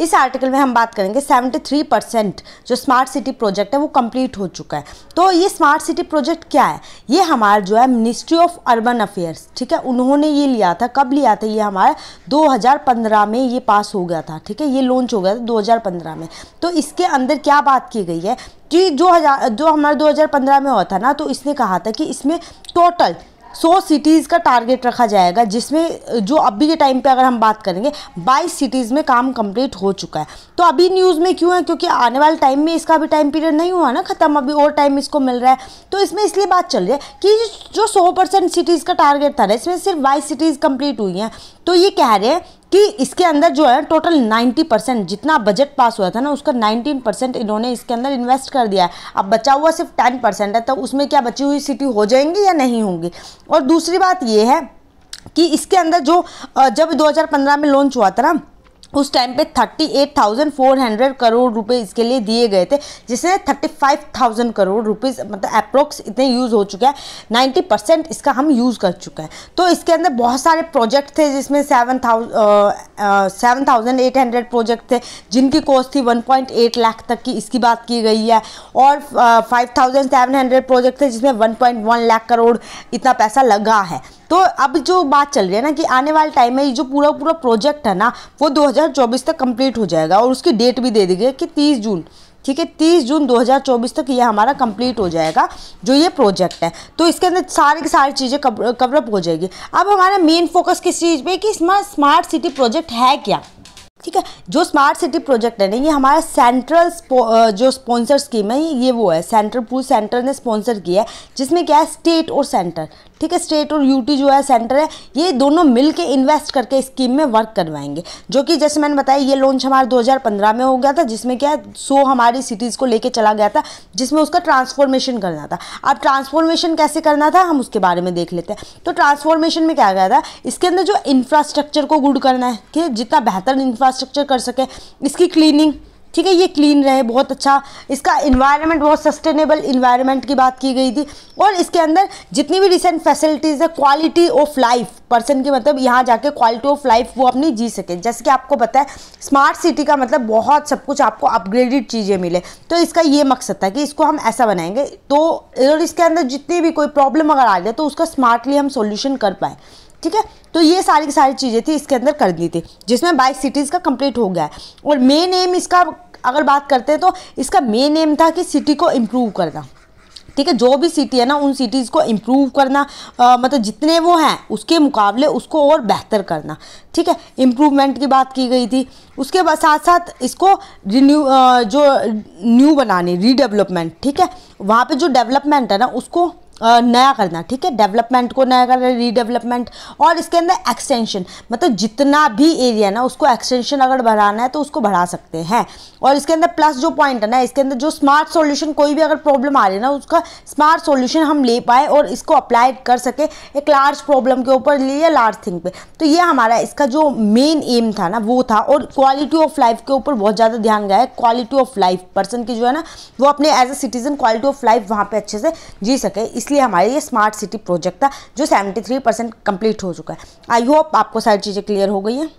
इस आर्टिकल में हम बात करेंगे 73 परसेंट जो स्मार्ट सिटी प्रोजेक्ट है वो कंप्लीट हो चुका है तो ये स्मार्ट सिटी प्रोजेक्ट क्या है ये हमारा जो है मिनिस्ट्री ऑफ अर्बन अफेयर्स ठीक है उन्होंने ये लिया था कब लिया था ये हमारा 2015 में ये पास हो गया था ठीक है ये लॉन्च हो गया था 2015 में तो इसके अंदर क्या बात की गई है कि जो हजार जो हमारा दो में हुआ था ना तो इसने कहा था कि इसमें टोटल सौ सिटीज़ का टारगेट रखा जाएगा जिसमें जो अभी के टाइम पे अगर हम बात करेंगे बाईस सिटीज़ में काम कंप्लीट हो चुका है तो अभी न्यूज़ में क्यों है क्योंकि आने वाले टाइम में इसका अभी टाइम पीरियड नहीं हुआ ना ख़त्म अभी और टाइम इसको मिल रहा है तो इसमें इसलिए बात चल रही है कि जो सौ परसेंट सिटीज़ का टारगेट था ना इसमें सिर्फ बाईस सिटीज़ कंप्लीट हुई हैं तो ये कह रहे हैं कि इसके अंदर जो है टोटल 90 परसेंट जितना बजट पास हुआ था ना उसका 19 परसेंट इन्होंने इसके अंदर इन्वेस्ट कर दिया है अब बचा हुआ सिर्फ 10 परसेंट है तो उसमें क्या बची हुई सिटी हो जाएंगी या नहीं होंगी और दूसरी बात ये है कि इसके अंदर जो जब 2015 में लॉन्च हुआ था ना उस टाइम पे 38,400 करोड़ रुपए इसके लिए दिए गए थे जिससे 35,000 करोड़ रुपीस मतलब अप्रोक्स इतने यूज़ हो चुका है 90 परसेंट इसका हम यूज़ कर चुके हैं तो इसके अंदर बहुत सारे प्रोजेक्ट थे जिसमें seven seven thousand eight hundred project थे जिनकी कॉस्ट थी 1.8 लाख तक की इसकी बात की गई है और five thousand seven hundred project थे जिसमें वन लाख करोड़ इतना पैसा लगा है तो अब जो बात चल रही है ना कि आने वाले टाइम में ये जो पूरा पूरा प्रोजेक्ट है ना वो 2024 तक कंप्लीट हो जाएगा और उसकी डेट भी दे दी गई कि 30 जून ठीक है 30 जून 2024 तक ये हमारा कंप्लीट हो जाएगा जो ये प्रोजेक्ट है तो इसके अंदर सारी की सारी चीज़ें कवरअप हो जाएगी अब हमारा मेन फोकस किस चीज़ पर कि स्मार्ट सिटी प्रोजेक्ट है क्या ठीक है जो स्मार्ट सिटी प्रोजेक्ट है ना ये हमारा सेंट्रल जो स्पॉन्सर स्कीम है ये वो है सेंट्रल पूल सेंटर ने स्पॉन्सर किया है जिसमें क्या है स्टेट और सेंटर ठीक है स्टेट और यूटी जो है सेंटर है ये दोनों मिल के इन्वेस्ट करके स्कीम में वर्क करवाएंगे जो कि जैसे मैंने बताया ये लॉन्च हमारा 2015 में हो गया था जिसमें क्या सो हमारी सिटीज़ को लेके चला गया था जिसमें उसका ट्रांसफॉर्मेशन करना था अब ट्रांसफॉर्मेशन कैसे करना था हम उसके बारे में देख लेते हैं तो ट्रांसफॉर्मेशन में क्या गया था इसके अंदर जो इंफ्रास्ट्रक्चर को गुड करना है कि जितना बेहतर इंफ्रास्ट्रक्चर इंफ्रास्ट्रक्चर कर सके इसकी क्लीनिंग ठीक है ये क्लीन रहे बहुत अच्छा इसका इन्वायरमेंट बहुत सस्टेनेबल इन्वायरमेंट की बात की गई थी और इसके अंदर जितनी भी रिसेंट फैसिलिटीज़ है क्वालिटी ऑफ लाइफ पर्सन के मतलब यहाँ जाके क्वालिटी ऑफ लाइफ वो अपनी जी सके जैसे कि आपको पता है स्मार्ट सिटी का मतलब बहुत सब कुछ आपको अपग्रेडेड चीज़ें मिले तो इसका ये मकसद था कि इसको हम ऐसा बनाएंगे तो और इसके अंदर जितनी भी कोई प्रॉब्लम अगर आ जाए तो उसका स्मार्टली हम सोल्यूशन कर पाएँ ठीक है तो ये सारी की सारी चीज़ें थी इसके अंदर कर दी थी जिसमें बाईस सिटीज़ का कंप्लीट हो गया है और मेन एम इसका अगर बात करते हैं तो इसका मेन एम था कि सिटी को इम्प्रूव करना ठीक है जो भी सिटी है ना उन सिटीज़ को इम्प्रूव करना आ, मतलब जितने वो हैं उसके मुकाबले उसको और बेहतर करना ठीक है इम्प्रूवमेंट की बात की गई थी उसके बाद साथ साथ इसको रिन्यू जो न्यू बनानी रीडेवलपमेंट ठीक है वहाँ पे जो डेवलपमेंट है ना उसको नया करना ठीक है डेवलपमेंट को नया करना रीडेवलपमेंट और इसके अंदर एक्सटेंशन मतलब जितना भी एरिया ना उसको एक्सटेंशन अगर बढ़ाना है तो उसको बढ़ा सकते हैं और इसके अंदर प्लस जो पॉइंट है ना इसके अंदर जो स्मार्ट सॉल्यूशन कोई भी अगर प्रॉब्लम आ रही है ना उसका स्मार्ट सॉल्यूशन हम ले पाए और इसको अप्लाई कर सके एक लार्ज प्रॉब्लम के ऊपर या लार्ज थिंग पे तो ये हमारा इसका जो मेन एम था ना वो था और क्वालिटी ऑफ लाइफ के ऊपर बहुत ज़्यादा ध्यान गया है क्वालिटी ऑफ लाइफ पर्सन की जो है ना वो अपने as a citizen quality of life वहाँ पर अच्छे से जी सके इस इसलिए हमारे ये स्मार्ट सिटी प्रोजेक्ट था जो 73 परसेंट कम्प्लीट हो चुका है आई होप आपको सारी चीज़ें क्लियर हो गई हैं